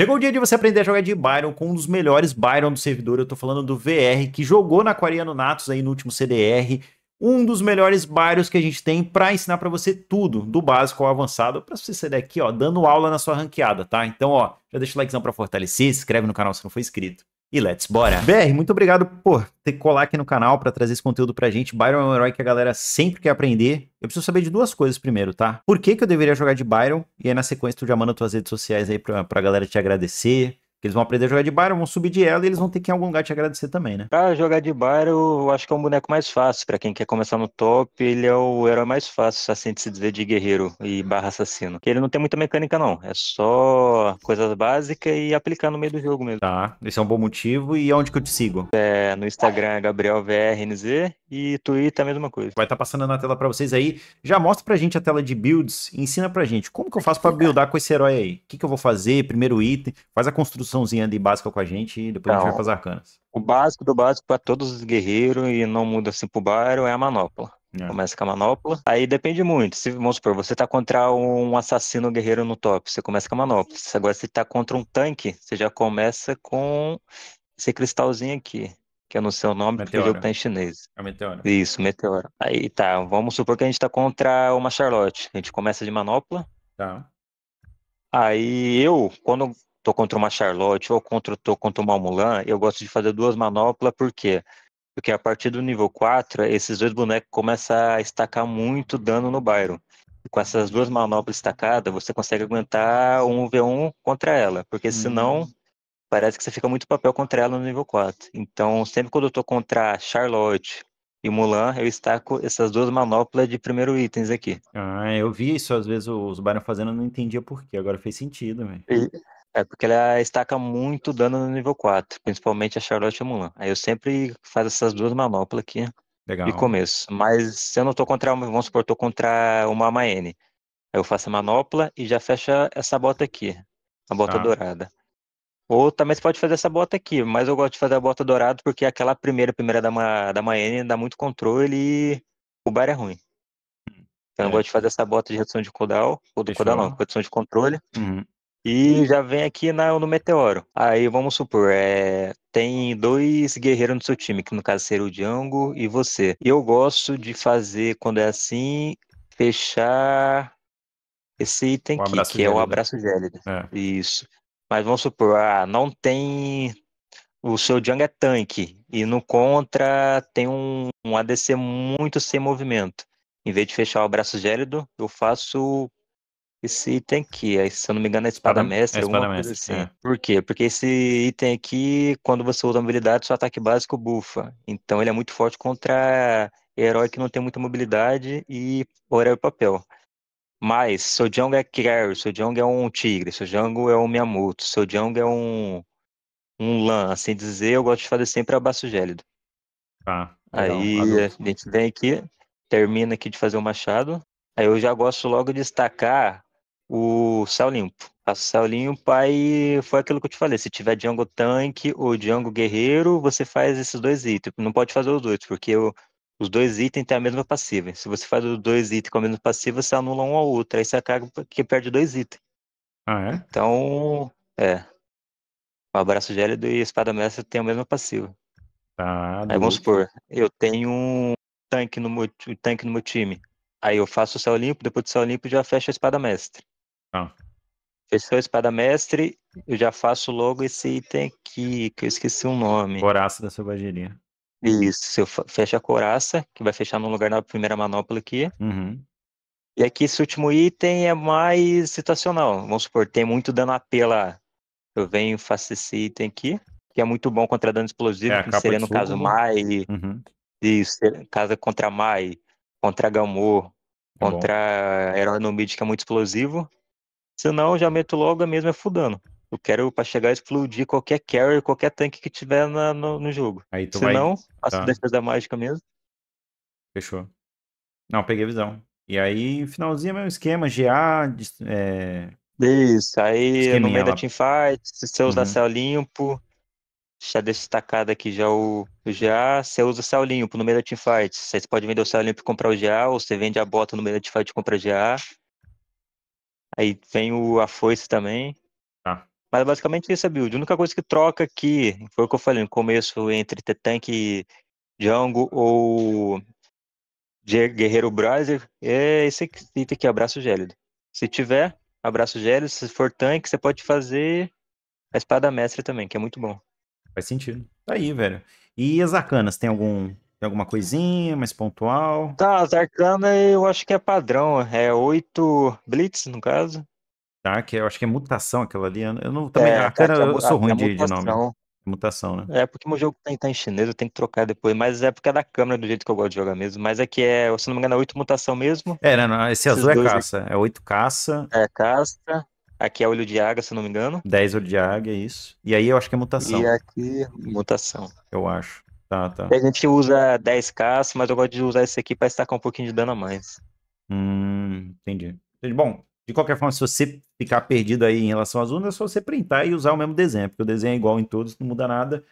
Chegou o dia de você aprender a jogar de Byron com um dos melhores Byron do servidor. Eu tô falando do VR, que jogou na Aquariano Natos aí no último CDR. Um dos melhores Byrons que a gente tem para ensinar para você tudo, do básico ao avançado, para você sair daqui, ó, dando aula na sua ranqueada, tá? Então, ó, já deixa o likezão para fortalecer, se inscreve no canal se não for inscrito e let's bora. BR, muito obrigado por ter colar aqui no canal para trazer esse conteúdo pra gente. Byron é um herói que a galera sempre quer aprender. Eu preciso saber de duas coisas primeiro, tá? Por que, que eu deveria jogar de Byron? E aí na sequência tu já manda tuas redes sociais aí pra, pra galera te agradecer, eles vão aprender a jogar de Byron, vão subir de ela e eles vão ter que em algum lugar te agradecer também, né? Cara, jogar de Byron eu acho que é um boneco mais fácil. para quem quer começar no top, ele é o herói mais fácil, assim, de se dizer de guerreiro e barra assassino. Porque ele não tem muita mecânica, não. É só coisas básicas e aplicar no meio do jogo mesmo. Tá, esse é um bom motivo. E onde que eu te sigo? É, no Instagram é GabrielVRNZ e Twitter a mesma coisa. Vai estar tá passando na tela para vocês aí. Já mostra pra gente a tela de builds, ensina pra gente como que eu faço para buildar com esse herói aí. O que, que eu vou fazer? Primeiro item, faz a construção introduçãozinha de básica com a gente e depois a gente vai para as arcanas. O básico do básico para todos os guerreiros e não muda assim pro bairro é a manopla. É. Começa com a manopla. Aí depende muito. Se, vamos supor, você tá contra um assassino guerreiro no top, você começa com a manopla. Se agora você tá contra um tanque, você já começa com esse cristalzinho aqui que é no seu nome, meteora. porque o jogo tá em chinês. É meteora. Isso, meteora. Aí tá, vamos supor que a gente tá contra uma Charlotte. A gente começa de manopla. Tá. Aí eu, quando tô contra uma Charlotte ou contra, tô contra uma Mulan, eu gosto de fazer duas manoplas, por quê? Porque a partir do nível 4, esses dois bonecos começam a estacar muito dano no Byron. Com essas duas manoplas estacadas, você consegue aguentar um V1 contra ela, porque senão uhum. parece que você fica muito papel contra ela no nível 4. Então, sempre quando eu tô contra Charlotte, e Mulan, eu estaco essas duas manoplas de primeiro itens aqui. Ah, eu vi isso às vezes os Byron fazendo, eu não entendia por quê, agora fez sentido, velho. É, porque ela estaca muito dano no nível 4, principalmente a Charlotte e Mulan. Aí eu sempre faço essas duas manoplas aqui Legal. de começo. Mas se eu não tô contra, uma, vamos supor, tô contra uma Amaene. Aí eu faço a manopla e já fecha essa bota aqui, a bota tá. dourada. Ou também você pode fazer essa bota aqui, mas eu gosto de fazer a bota dourada porque aquela primeira, primeira da, Ma, da Maene dá muito controle e o bar é ruim. Então é. eu gosto de fazer essa bota de redução de cooldown, ou do cooldown não, redução de controle. Uhum. E já vem aqui na, no Meteoro. Aí vamos supor, é, tem dois guerreiros no seu time, que no caso seria o Django e você. Eu gosto de fazer, quando é assim, fechar esse item um aqui, que gélido. é o abraço gélido. É. Isso. Mas vamos supor, ah, não tem. O seu Django é tanque. E no contra tem um, um ADC muito sem movimento. Em vez de fechar o abraço gélido, eu faço esse item aqui, é, se eu não me engano é espada mestre, é espada mestre assim. é. Por quê? Porque esse item aqui, quando você usa a habilidade, seu ataque básico bufa. Então ele é muito forte contra herói que não tem muita mobilidade e horário papel. Mas seu Jung é Kiryu, seu Jung é um tigre, seu Jung é um Miyamoto, seu Jung é um um lã, assim dizer, eu gosto de fazer sempre abaço gélido. Ah, Aí adulto. a gente vem aqui, termina aqui de fazer o machado. Aí eu já gosto logo de destacar o céu limpo. o céu limpo, aí foi aquilo que eu te falei. Se tiver Django tanque ou Django guerreiro, você faz esses dois itens. Tipo, não pode fazer os dois, porque os dois itens têm a mesma passiva. Se você faz os dois itens com a mesma passiva, você anula um ao outro. Aí você acaba que perde dois itens. Ah, é? Então, é. O abraço gélido e a espada mestra tem a mesma passiva. Tá. Aí vamos supor, eu tenho um tanque no meu, um tanque no meu time. Aí eu faço o céu limpo, depois do céu limpo já fecho a espada mestre. Ah. Fechou a espada mestre, eu já faço logo esse item aqui, que eu esqueci o nome. Coraça da selvageria. Isso, eu fecho a coraça, que vai fechar no lugar na primeira manopla aqui. Uhum. E aqui esse último item é mais situacional. Vamos supor, tem muito dano AP lá. Eu venho e faço esse item aqui, que é muito bom contra dano explosivo, é, que seria no sul, caso né? Mai. Uhum. Isso, casa contra Mai, contra Gamor, é contra Herói no mid, que é muito explosivo. Senão, já meto logo a mesma fudando. Eu quero para chegar explodir qualquer carry, qualquer tanque que tiver na, no, no, jogo. Aí tu Senão, vai... Tá. faço tá. defesa mágica mesmo. Fechou. Não, peguei a visão. E aí, finalzinho mesmo meu esquema, GA. É... Isso, aí no meio da teamfight, se você usar uhum. céu limpo, já destacado aqui já o, o GA, você usa céu limpo no meio da teamfight. Você pode vender o céu limpo e comprar o GA, ou você vende a bota no meio da teamfight e compra o GA. Aí vem o, a foice também. Tá. Mas basicamente isso é build. A única coisa que troca aqui, foi o que eu falei no começo, entre T-Tank Django ou Guerreiro Browser, é esse item aqui, Abraço Gélido. Se tiver Abraço Gélido, se for tanque, você pode fazer a Espada Mestre também, que é muito bom. Faz sentido. Tá aí, velho. E as arcanas, tem algum tem alguma coisinha mais pontual? Tá, as arcanas eu acho que é padrão. É oito blitz, no caso. Tá, que eu acho que é mutação aquela ali. Eu não, também, é, arcana, tá, eu sou ruim de, de nome. É mutação, né? É, porque meu jogo tá, tá em chinês, eu tenho que trocar depois. Mas é porque é da câmera, do jeito que eu gosto de jogar mesmo. Mas aqui é, é, se não me engano, é 8 mutação mesmo. É, não, né, não esse azul é caça. Aqui. É 8 caça. É caça. Aqui é olho de águia, se não me engano. 10 olho de águia, é isso. E aí eu acho que é mutação. E aqui, mutação. Eu acho. Tá, tá. A gente usa 10k, mas eu gosto de usar esse aqui pra estacar um pouquinho de dano a mais. Hum, entendi. Bom, de qualquer forma, se você ficar perdido aí em relação às urnas, é só você printar e usar o mesmo desenho, porque o desenho é igual em todos, não muda nada.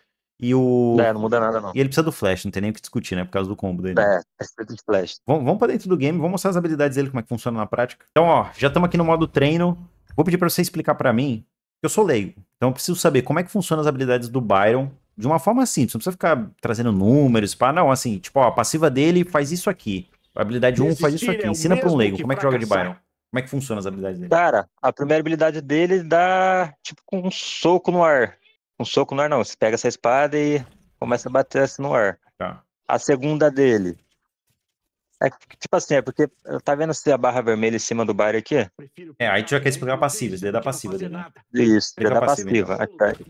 E o. É, não muda nada, não. E ele precisa do flash, não tem nem o que discutir, né? Por causa do combo dele. É, precisa de flash. Vamos, vamos pra dentro do game, vamos mostrar as habilidades dele, como é que funciona na prática. Então, ó, já estamos aqui no modo treino. Vou pedir pra você explicar pra mim. Eu sou leigo, então eu preciso saber como é que funcionam as habilidades do Byron de uma forma simples, não precisa ficar trazendo números, pá, não, assim, tipo, ó, a passiva dele faz isso aqui, a habilidade 1 um faz isso é aqui, é ensina para um leigo, como é que joga de Byron? Como é que funciona as habilidades dele? Cara, a primeira habilidade dele dá, tipo, com um soco no ar. Um soco no ar não, você pega essa espada e começa a bater assim no ar. Tá. A segunda dele é tipo assim, é porque tá vendo se a barra vermelha em cima do bar aqui? É, aí tu já quer explicar a passiva, isso daí é dá passiva dele. Né? Isso, ele é dá passiva. passiva. Então. Tá.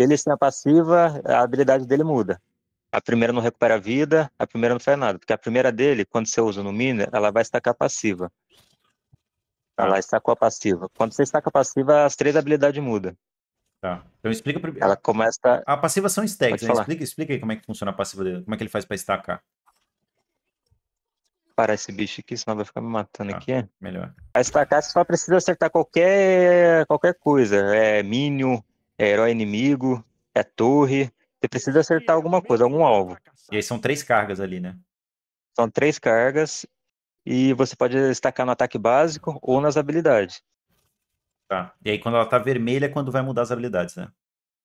Ele sem a passiva, a habilidade dele muda. A primeira não recupera a vida, a primeira não faz nada. Porque a primeira dele, quando você usa no mini, ela vai estacar passiva. Tá. Ela estacou a passiva. Quando você estaca a passiva, as três habilidades mudam. Tá. Então explica primeiro. Ela começa. A... a passiva são stacks, né? Explica, explica aí como é que funciona a passiva dele. Como é que ele faz pra estacar? Parar esse bicho aqui, senão vai ficar me matando tá. aqui. Melhor. A estacar você só precisa acertar qualquer, qualquer coisa. É mínimo, é herói inimigo, é torre. Você precisa acertar alguma coisa, algum alvo. E aí são três cargas ali, né? São três cargas e você pode destacar no ataque básico ou nas habilidades. Tá. E aí quando ela tá vermelha é quando vai mudar as habilidades, né?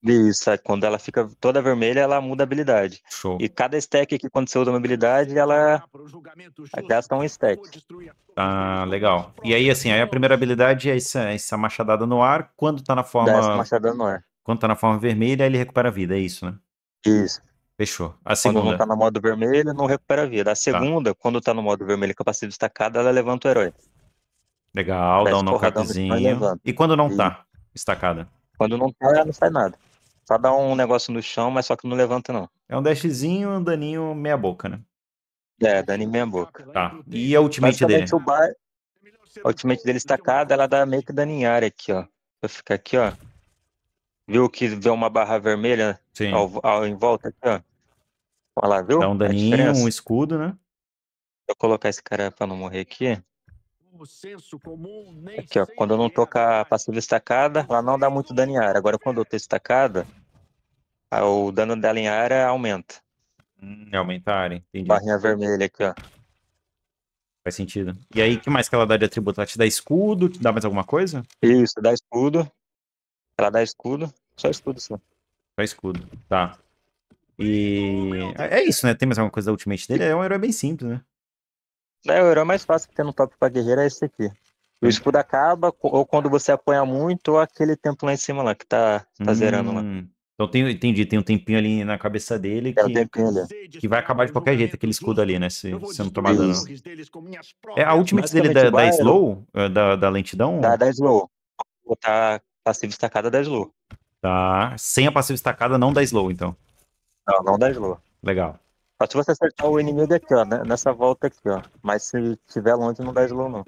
Isso, é quando ela fica toda vermelha, ela muda a habilidade. Show. E cada stack que quando você usa uma habilidade, ela gasta um stack. Ah, legal. E aí, assim, aí a primeira habilidade é essa, essa machadada no ar, quando tá na forma. essa machadada no ar. Quando tá na forma vermelha, ele recupera a vida, é isso, né? Isso. Fechou. A segunda. Quando não tá no modo vermelho, não recupera a vida. A tá. segunda, tá. quando tá no modo vermelho capacidade destacada, ela levanta o herói. Legal, dá um tá knockupzinho. E quando não e... tá destacada? Quando não tá, ela não faz nada. Só dá um negócio no chão, mas só que não levanta, não. É um dashzinho, um daninho meia boca, né? É, daninho meia boca. Tá. E a ultimate dele? O bar... A ultimate dele estacada, ela dá meio que daninhar aqui, ó. Vou ficar aqui, ó. Viu que vê uma barra vermelha ao, ao, em volta aqui, ó? Olha lá, viu? Dá um daninho, um escudo, né? eu colocar esse cara pra não morrer aqui. Aqui, ó. Quando eu não tô com a passiva estacada, ela não dá muito dano em área. Agora, quando eu tô estacada, o dano dela em área aumenta. Hum, aumentarem, entendi. Barrinha vermelha aqui, ó. Faz sentido. E aí, que mais que ela dá de atributo? Ela te dá escudo? Te dá mais alguma coisa? Isso, dá escudo. Ela dá escudo. Só escudo, só. Só escudo, tá. E. É, é isso, né? Tem mais alguma coisa da ultimate dele? É um herói bem simples, né? É, o herói mais fácil que tem no top pra guerreiro é esse aqui. O hum. escudo acaba, ou quando você apanha muito, ou aquele tempo lá em cima lá, que tá, tá hum, zerando lá. Hum. Então tem, entendi, tem um tempinho ali na cabeça dele que, é que vai acabar de qualquer jeito aquele escudo ali, né? Se, se não tomar dano. É a ultimate dele é da, da slow? É, da, da lentidão? Da, da slow. Vou botar Passiva estacada da slow. Tá. Sem a passiva estacada, não da slow, então. Não, não da slow. Legal. Só se você acertar o inimigo é aqui, ó, né? nessa volta é aqui, ó. Mas se tiver longe, não dá slow, não.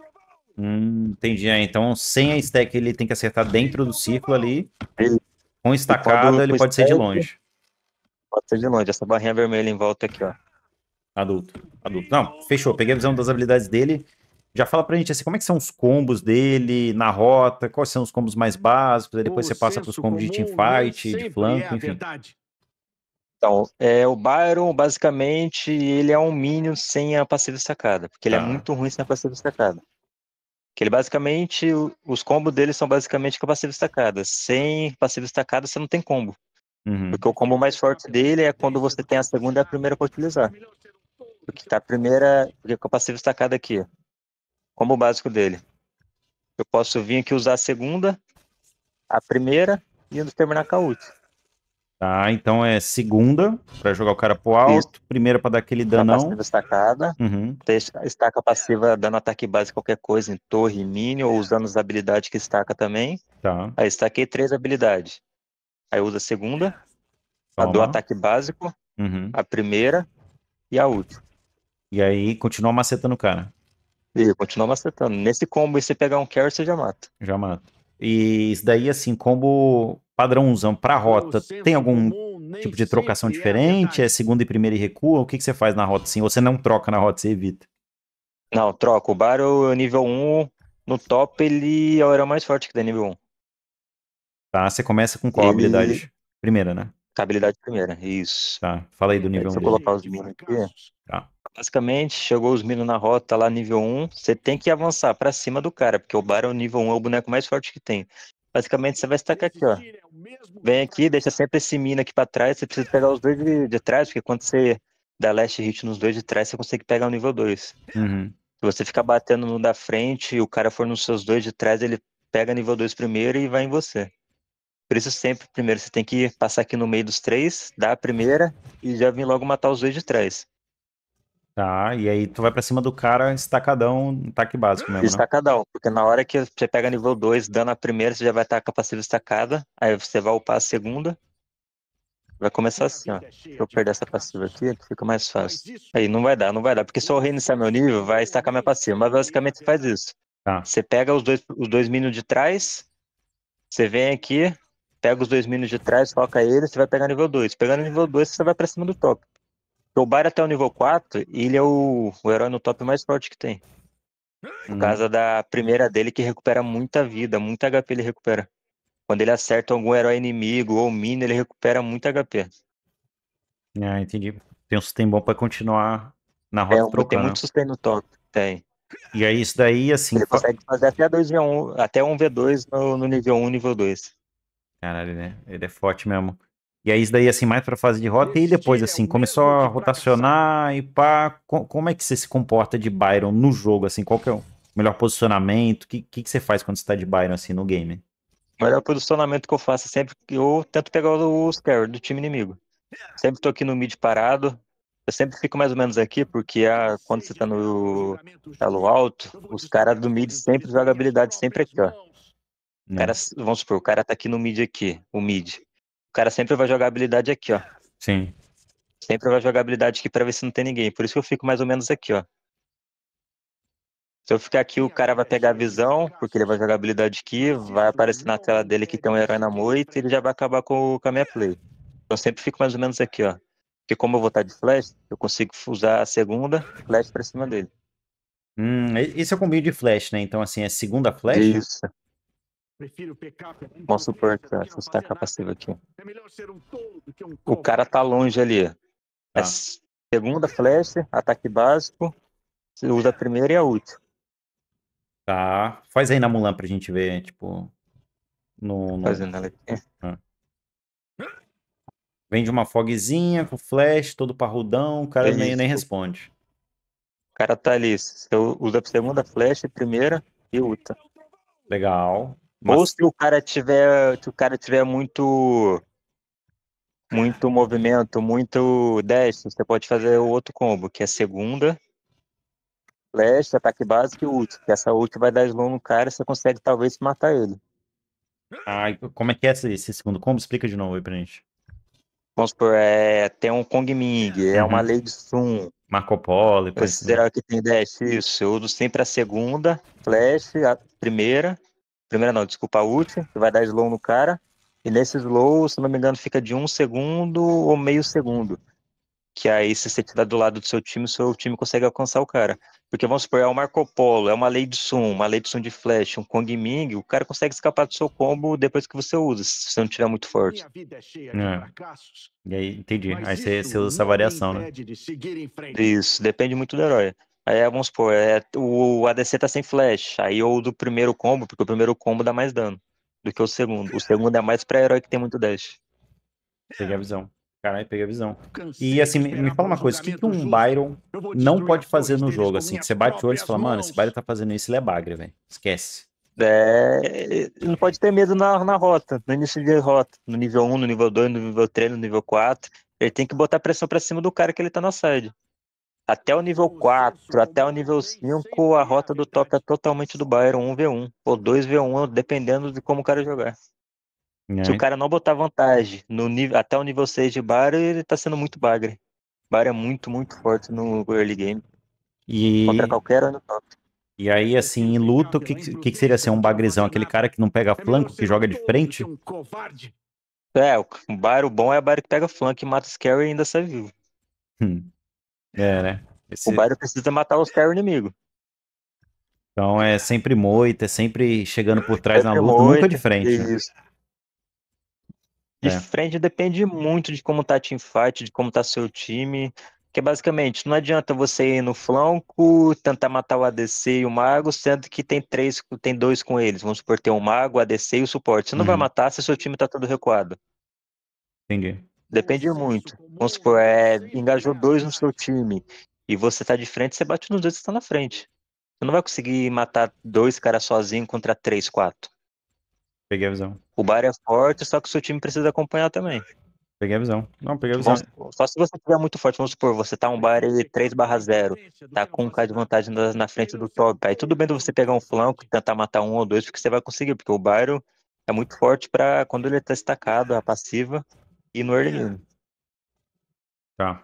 Hum, entendi. É, então, sem a stack, ele tem que acertar dentro do círculo ali. Ele... Com estacada, ele, pode stack, ser de longe. Pode ser de longe. Essa barrinha vermelha em volta é aqui, ó. Adulto. Adulto. Não, fechou. Peguei a visão das habilidades dele. Já fala pra gente assim, como é que são os combos dele na rota, quais são os combos mais básicos, aí depois o você passa pros combos de teamfight, né? de flanco, é enfim. Verdade. Então, é, o Byron, basicamente, ele é um Minion sem a passiva estacada, porque ele ah. é tá. muito ruim sem a passiva estacada. Que ele basicamente, os combos dele são basicamente com a passiva estacada. Sem passiva estacada, você não tem combo. Uhum. Porque o combo mais forte dele é quando você tem a segunda e a primeira para utilizar. Porque tá a primeira, porque com a passiva estacada aqui, como básico dele. Eu posso vir aqui usar a segunda, a primeira e terminar com a última. Tá, então é segunda para jogar o cara pro alto, Isso. primeira para dar aquele danão. Passiva destacada, uhum. estaca passiva dando ataque base qualquer coisa em torre, mini ou usando as habilidades que estaca também. Tá. Aí estaquei três habilidades. Aí usa a segunda, Toma. a do ataque básico, uhum. a primeira e a última. E aí continua macetando o cara continua acertando. Nesse combo, se você pegar um carry, você já mata. Já mata. E isso daí, assim, combo padrãozão pra rota. Tem algum tipo de trocação é diferente? É segunda e primeira e recua? O que, que você faz na rota, assim? Ou você não troca na rota, você evita? Não, troca. O Baro nível 1, no top, ele é o mais forte que dá nível 1. Tá, você começa com qual ele... habilidade? Primeira, né? habilidade primeira, isso. Tá, fala aí do nível 1. Deixa eu colocar os minions aqui. Tá. Basicamente, chegou os meninos na rota lá nível 1, você tem que avançar para cima do cara, porque o Bar é o nível 1, é o boneco mais forte que tem. Basicamente, você vai estacar aqui, ó. É Vem aqui, deixa tá sempre esse mina aqui para trás, você precisa pegar os dois de, de trás, porque quando você dá last hit nos dois de trás, você consegue pegar o nível 2. Uhum. Se você ficar batendo no da frente e o cara for nos seus dois de trás, ele pega nível 2 primeiro e vai em você. Por isso sempre, primeiro, você tem que passar aqui no meio dos três, dar a primeira e já vir logo matar os dois de trás. Tá, e aí tu vai pra cima do cara, estacadão, ataque básico mesmo. Né? Estacadão, né? porque na hora que você pega nível 2, dando a primeira, você já vai estar com a passiva estacada, aí você vai upar a segunda. Vai começar assim, ó. Se eu perder essa passiva aqui, fica mais fácil. Aí não vai dar, não vai dar, porque se eu reiniciar meu nível, vai estacar minha passiva. Mas basicamente você faz isso. Tá. Você pega os dois, os dois minions de trás, você vem aqui, pega os dois minions de trás, coloca ele, você vai pegar nível 2. Pegando nível 2, você vai pra cima do top. O até o nível 4, ele é o, o herói no top mais forte que tem. Por hum. causa da primeira dele que recupera muita vida, muita HP ele recupera. Quando ele acerta algum herói inimigo ou mina, ele recupera muita HP. Ah, entendi. Tem um sustain bom pra continuar na rota é, trocando. Tem muito né? sustain no top, tem. E aí isso daí, assim... Ele consegue fazer até 2v1, até 1v2 no, no nível 1, nível 2. Caralho, né? Ele é forte mesmo. E aí isso daí, assim, mais pra fase de rota, e depois, é assim, começou a rotacionar e pá, como é que você se comporta de Byron no jogo, assim, qual que é o melhor posicionamento, o que, que, que você faz quando você tá de Byron, assim, no game? O melhor posicionamento que eu faço é sempre que eu tento pegar os carry do time inimigo. Sempre tô aqui no mid parado, eu sempre fico mais ou menos aqui, porque a, ah, quando você tá no elo tá alto, os caras do mid sempre jogam habilidade sempre aqui, ó. É. Cara, vamos supor, o cara tá aqui no mid aqui, o mid. O cara sempre vai jogar habilidade aqui, ó. Sim. Sempre vai jogar habilidade aqui pra ver se não tem ninguém. Por isso que eu fico mais ou menos aqui, ó. Se eu ficar aqui, o cara vai pegar a visão, porque ele vai jogar habilidade aqui, vai aparecer na tela dele que tem um herói na moita e ele já vai acabar com, com a minha play. Então, eu sempre fico mais ou menos aqui, ó. Porque como eu vou estar de flash, eu consigo usar a segunda flash pra cima dele. Hum, esse é o combinho de flash, né? Então, assim, é segunda flash? Isso. Prefiro pecar Vamos supor que você está passiva aqui. É melhor ser um tolo do que um O cara tá longe ali. Tá. Segunda flecha, ataque básico. Você usa a primeira e a última. Tá. Faz aí na Mulan pra gente ver, tipo. No, no... Fazendo ela aqui. Ah. Vem de uma foguezinha com flash, todo parrudão, o cara é nem, nem responde. O cara tá ali. Você usa a segunda flecha, primeira e outra. Legal. Ou se o cara tiver, se o cara tiver muito muito movimento, muito dash, você pode fazer o outro combo, que é segunda, flash, ataque básico e ult. Que essa ult vai dar slow no cara e você consegue talvez matar ele. Ah, como é que é esse, esse segundo combo? Explica de novo aí pra gente. Vamos supor, é, tem um Kong Ming, é uhum. é uma Lady Sun. Marco Polo. Será que tem dash? Isso, eu uso sempre a segunda, flash, a primeira, Primeira não, desculpa, a ult, que vai dar slow no cara. E nesse slow, se não me engano, fica de um segundo ou meio segundo. Que aí, se você tiver do lado do seu time, o seu time consegue alcançar o cara. Porque vamos supor, é um Marco Polo, é uma lei de Sun, uma lei de Sun de Flash, um Kong Ming, o cara consegue escapar do seu combo depois que você usa, se você não tiver muito forte. É. E aí, entendi. Aí você, você usa essa variação, né? Isso, depende muito do herói é vamos supor, é, o ADC tá sem flash, aí ou do primeiro combo, porque o primeiro combo dá mais dano do que o segundo. O segundo é mais pra herói que tem muito dash. Peguei a visão. Caralho, peguei a visão. E assim, me, me fala uma coisa, o que, que um Byron não pode fazer no jogo? Assim, que você bate o olho e fala, mano, esse Byron tá fazendo isso, ele é bagre, velho. Esquece. É, não pode ter medo na, na rota, no início de rota, no nível 1, no nível 2, no nível 3, no nível 4. Ele tem que botar pressão pra cima do cara que ele tá na side até o nível 4, até o nível 5, a rota do top é totalmente do Bayern, 1v1 ou 2v1, dependendo de como o cara jogar. É. Se o é. cara não botar vantagem no nível, até o nível 6 de Bayern, ele tá sendo muito bagre. Bayern é muito, muito forte no early game. E... Contra qualquer no top. E aí, assim, em luta o que, que, seria ser assim, um bagrezão? Aquele cara que não pega flanco, que joga de frente? É, o Bayern, o bom é o Bayern que pega flanco e mata o Scary e ainda sai vivo. Hum. É, né? Esse... O bairro precisa matar os caras inimigo. Então é sempre moita, é sempre chegando por trás na luta, moita, nunca de frente. Né? Isso. Né? De é. frente depende muito de como tá a teamfight, de como tá seu time. Que basicamente não adianta você ir no flanco, tentar matar o ADC e o mago, sendo que tem três, tem dois com eles. Vamos supor, tem o mago, o ADC e o suporte. Você não uhum. vai matar se seu time tá todo recuado. Entendi. Depende muito. Vamos supor, é, é, engajou dois no seu time e você tá de frente, você bate nos dois que estão na frente. Você não vai conseguir matar dois caras sozinho contra três, quatro. Peguei a visão. O bar é forte, só que o seu time precisa acompanhar também. Peguei a visão. Não, peguei a tipo, visão. só se você tiver muito forte, vamos supor, você tá um bar 3 barra 0, tá com um K de vantagem na frente do top. Aí tudo bem de você pegar um flanco e tentar matar um ou dois, porque você vai conseguir, porque o Bairro é muito forte para quando ele é tá destacado, a passiva, e no early game. Tá.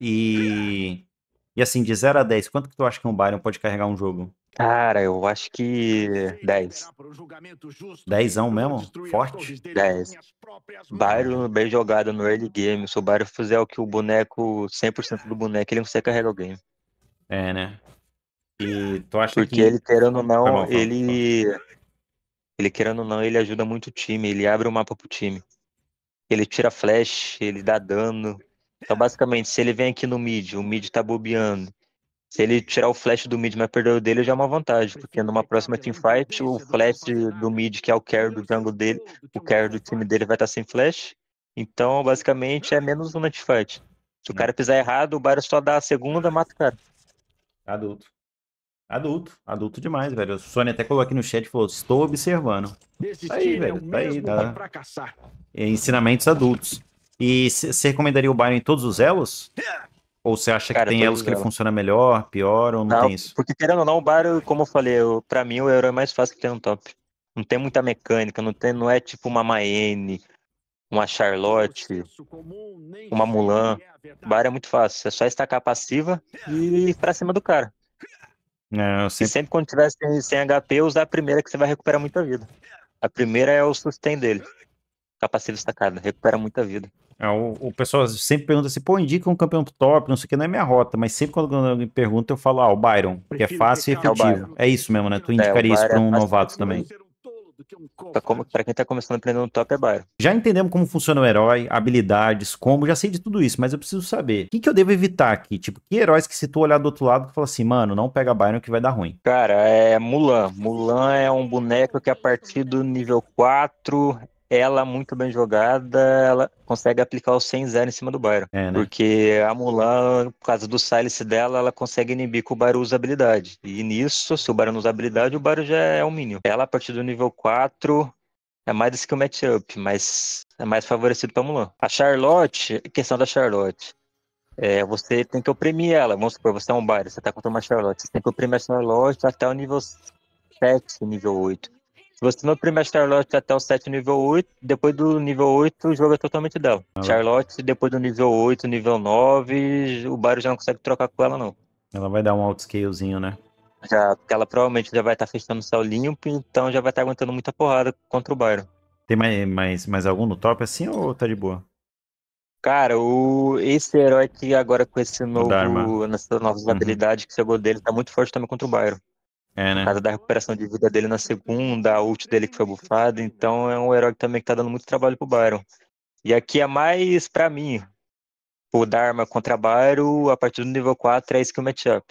E, e assim, de 0 a 10, quanto que tu acha que um Byron pode carregar um jogo? Cara, eu acho que 10. 10 mesmo? Forte? 10. Byron bem jogado no early game. Se o Byron fizer o que o boneco, 100% do boneco, ele não sei carregar o game. É, né? E tu acha Porque que... ele, querendo ou não, tá ele. Tá ele, querendo ou não, ele ajuda muito o time. Ele abre o mapa pro time ele tira flash, ele dá dano. Então, basicamente, se ele vem aqui no mid, o mid tá bobeando. Se ele tirar o flash do mid, mas perder o dele, já é uma vantagem. Porque numa próxima teamfight, o flash do mid, que é o carry do jungle dele, o carry do time dele vai estar tá sem flash. Então, basicamente, é menos um na teamfight. Se o cara pisar errado, o Byron só dá a segunda, mata o cara. Adulto. Adulto, adulto demais, velho. O Sony até colocou aqui no chat e falou: estou observando. Tá aí, é velho. Tá aí, tá. Ensinamentos adultos. E você recomendaria o Byron em todos os elos? É. Ou você acha Cara, que tem elos que ele funciona melhor, pior, ou não, não, tem isso? Porque querendo ou não, o Byron, como eu falei, para mim o Euro é mais fácil que ter um top. Não tem muita mecânica, não, tem, não é tipo uma Mayenne, uma Charlotte, uma Mulan. O Byron é muito fácil, é só estacar passiva e ir pra cima do cara. É, sempre... E sempre quando tiver sem, sem HP, usar a primeira que você vai recuperar muita vida. A primeira é o sustain dele. Capacete destacado, recupera muita vida. É, o, o, pessoal sempre pergunta assim, pô, indica um campeão top, não sei o que, não é minha rota, mas sempre quando alguém pergunta, eu falo, ah, o Byron, que é fácil e efetivo. É, isso mesmo, né? Tu é, indicaria é, isso para um novato também. Tá como, pra quem tá começando a aprender no top é bairro. Já entendemos como funciona o herói, habilidades, como, já sei de tudo isso, mas eu preciso saber. O que, que eu devo evitar aqui? Tipo, que heróis que se tu olhar do outro lado, tu fala assim, mano, não pega Byron que vai dar ruim. Cara, é Mulan. Mulan é um boneco que a partir do nível 4 ela muito bem jogada, ela consegue aplicar o 100 0 em cima do Byron. É, né? Porque a Mulan, por causa do silence dela, ela consegue inibir com o Byron usa habilidade. E nisso, se o Byron usa habilidade, o Byron já é um mínimo Ela, a partir do nível 4, é mais do que o matchup, mas é mais favorecido pra Mulan. A Charlotte, questão da Charlotte. É, você tem que oprimir ela. Vamos supor, você é um Byron, você tá contra uma Charlotte. Você tem que oprimir a Charlotte até o nível 7, nível 8. Você não prima Charlotte até o 7 nível 8, depois do nível 8 o jogo é totalmente dela. Ela... Charlotte, depois do nível 8, nível 9, o Bairro já não consegue trocar com ela, não. Ela vai dar um outscalezinho, né? Já, porque ela provavelmente já vai estar tá fechando o céu limpo, então já vai estar tá aguentando muita porrada contra o Byron. Tem mais, mais, mais algum no top assim ou tá de boa? Cara, o, esse herói que agora com esse novo, nessa nova uhum. habilidade que chegou dele, tá muito forte também contra o Byron. É, né? Por causa da recuperação de vida dele na segunda, a ult dele que foi bufada. Então é um herói também que tá dando muito trabalho pro Byron. E aqui é mais para mim. O Dharma contra Byron, a partir do nível 4 é skill matchup.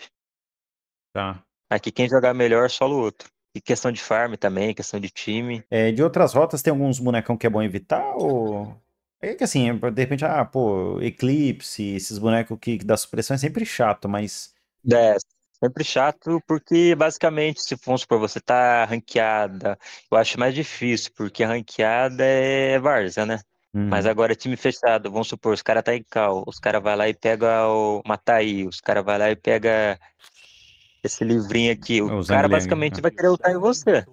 Tá. Aqui quem jogar melhor solo o outro. E questão de farm também, questão de time. É, de outras rotas tem alguns bonecão que é bom evitar ou. É que assim, é, de repente, ah, pô, Eclipse, esses bonecos que, que dá supressão é sempre chato, mas. É, Sempre chato, porque basicamente, se for supor, você tá ranqueada, eu acho mais difícil, porque ranqueada é várzea, né? Hum. Mas uhum. agora é time fechado, vamos supor, os caras tá em cal, os caras vai lá e pega o Mataí, os caras vai lá e pega esse livrinho aqui. O, é o cara basicamente né? vai querer lutar em você.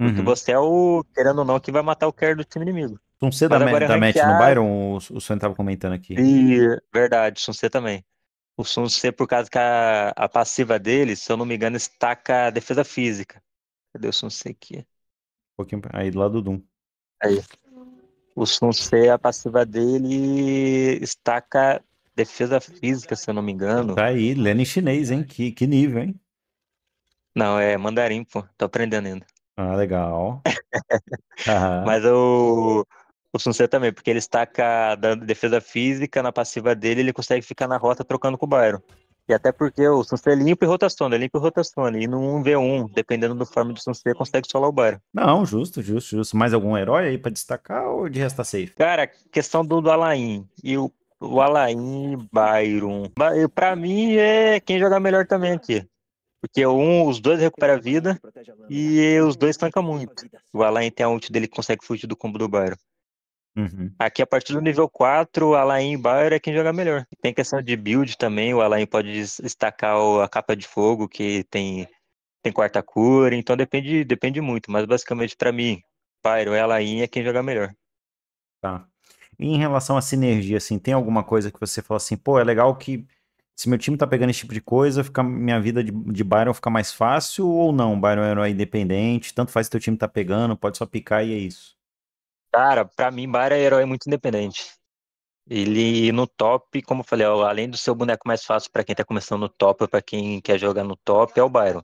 Uhum. Porque você é o, querendo ou não, que vai matar o care do time inimigo. Sunset também, também match no Byron, o, o Sun tava comentando aqui. E, verdade, C também o Sun Tse, é por causa que a, a passiva dele, se eu não me engano, estaca a defesa física. Cadê o Sun Tse aqui? Um pouquinho aí do lado do Doom. Aí. O Sun Tse, a passiva dele, estaca defesa física, se eu não me engano. Tá aí, lendo em chinês, hein? Que, que nível, hein? Não, é mandarim, pô. Tô aprendendo ainda. Ah, legal. Mas eu, o Sunset também, porque ele estaca dando defesa física na passiva dele, ele consegue ficar na rota trocando com o Byron. E até porque o Sunset limpo e é limpo e rotastona. É e no 1v1, dependendo do farm do Sunset, consegue solar o Byron. Não, justo, justo, justo. Mais algum herói aí pra destacar ou de restar safe? Cara, questão do, do Alain e o, o Alain Byron. Pra mim é quem jogar melhor também aqui. Porque um, os dois recupera a vida e os dois tancam muito. O Alain tem a ult dele que consegue fugir do combo do Byron. Uhum. Aqui, a partir do nível 4, o e Bauer é quem joga melhor. Tem questão de build também, o Alain pode destacar a capa de fogo, que tem, tem quarta cura, então depende, depende muito. Mas basicamente, para mim, Pyro e Alain é quem joga melhor. Tá. E em relação à sinergia, assim, tem alguma coisa que você fala assim, pô, é legal que se meu time tá pegando esse tipo de coisa, fica, minha vida de, de Byron fica mais fácil ou não? Byron é um herói independente, tanto faz se teu time tá pegando, pode só picar e é isso. Cara, pra mim, Bara é herói muito independente. Ele no top, como eu falei, além do seu boneco mais fácil para quem tá começando no top ou pra quem quer jogar no top, é o Byron.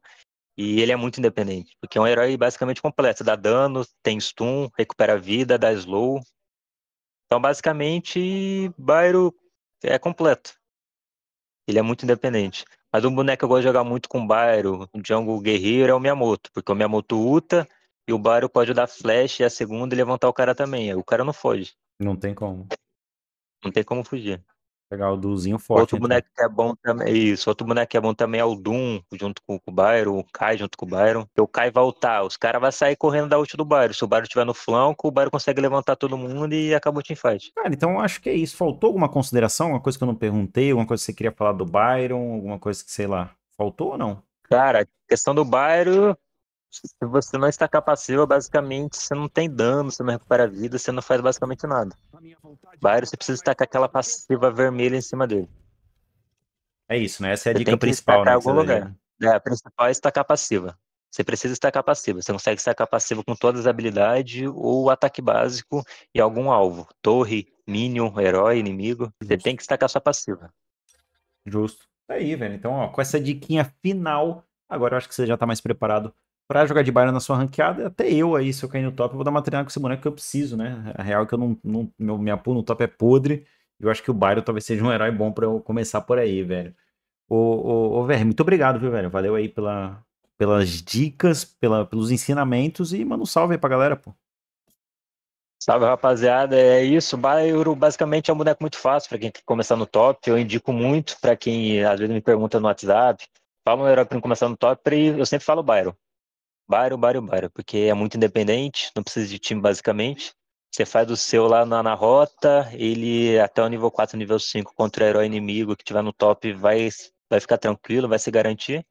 E ele é muito independente, porque é um herói basicamente completo. Dá dano, tem stun, recupera vida, dá slow. Então, basicamente, Byron é completo. Ele é muito independente. Mas um boneco que eu gosto de jogar muito com Byron, o Jungle Guerreiro, é o Miyamoto, porque o Miyamoto Uta e o Bario pode dar flash, a segunda e levantar o cara também. O cara não foge. Não tem como. Não tem como fugir. Pegar o Duzinho forte. Outro então. boneco que é bom também. Isso, outro boneco que é bom também é o Doom, junto com, o Byron, o Kai junto com o Byron. Porque o Kai vai ultar. Os caras vão sair correndo da ult do Byron. Se o Byron estiver no flanco, o Byron consegue levantar todo mundo e acabou o teamfight. Cara, então acho que é isso. Faltou alguma consideração? Alguma coisa que eu não perguntei? Alguma coisa que você queria falar do Byron? Alguma coisa que, sei lá, faltou ou não? Cara, questão do Byron, se você não está passiva, basicamente você não tem dano, você não recupera vida, você não faz basicamente nada. Bairro, você precisa estar com aquela passiva vermelha em cima dele. É isso, né? Essa é a você dica principal, né? Algum lugar. É, a principal é estacar passiva. Você precisa estacar passiva. Você consegue estacar passiva com todas as habilidades ou ataque básico e algum alvo. Torre, minion, herói, inimigo. Justo. Você tem que estacar sua passiva. Justo. Tá aí, velho. Então, ó, com essa diquinha final, agora eu acho que você já tá mais preparado para jogar de Byron na sua ranqueada, até eu aí, se eu cair no top, eu vou dar uma treinada com esse boneco que eu preciso, né? A real é que eu não, não meu, minha pool no top é podre, eu acho que o Byron talvez seja um herói bom para eu começar por aí, velho. Ô, ô, ô Ver, muito obrigado, viu, velho? Valeu aí pela, pelas dicas, pela, pelos ensinamentos e manda um salve aí pra galera, pô. Salve, rapaziada. É isso. Bairro basicamente é um boneco muito fácil para quem quer começar no top. Eu indico muito para quem às vezes me pergunta no WhatsApp. Fala um herói para começar no top e eu sempre falo Bairro. Bairro, bairro, bairro, porque é muito independente, não precisa de time basicamente. Você faz o seu lá na, na rota, ele até o nível 4, nível 5 contra o herói inimigo que tiver no top vai, vai ficar tranquilo, vai se garantir.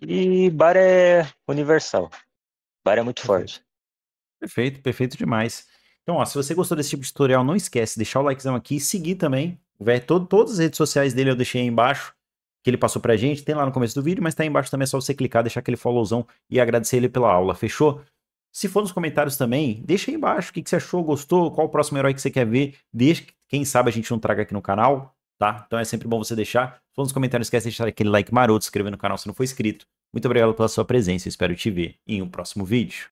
E Bar é universal. Bar é muito perfeito. forte. Perfeito, perfeito demais. Então, ó, se você gostou desse tipo de tutorial, não esquece de deixar o likezão aqui, e seguir também. Todo, todas as redes sociais dele eu deixei aí embaixo que ele passou pra gente, tem lá no começo do vídeo, mas tá aí embaixo também é só você clicar, deixar aquele followzão e agradecer ele pela aula, fechou? Se for nos comentários também, deixa aí embaixo o que, que você achou, gostou, qual o próximo herói que você quer ver, deixa, quem sabe a gente não traga aqui no canal, tá? Então é sempre bom você deixar. Se for nos comentários, esquece de deixar aquele like maroto, se inscrever no canal se não for inscrito. Muito obrigado pela sua presença, espero te ver em um próximo vídeo.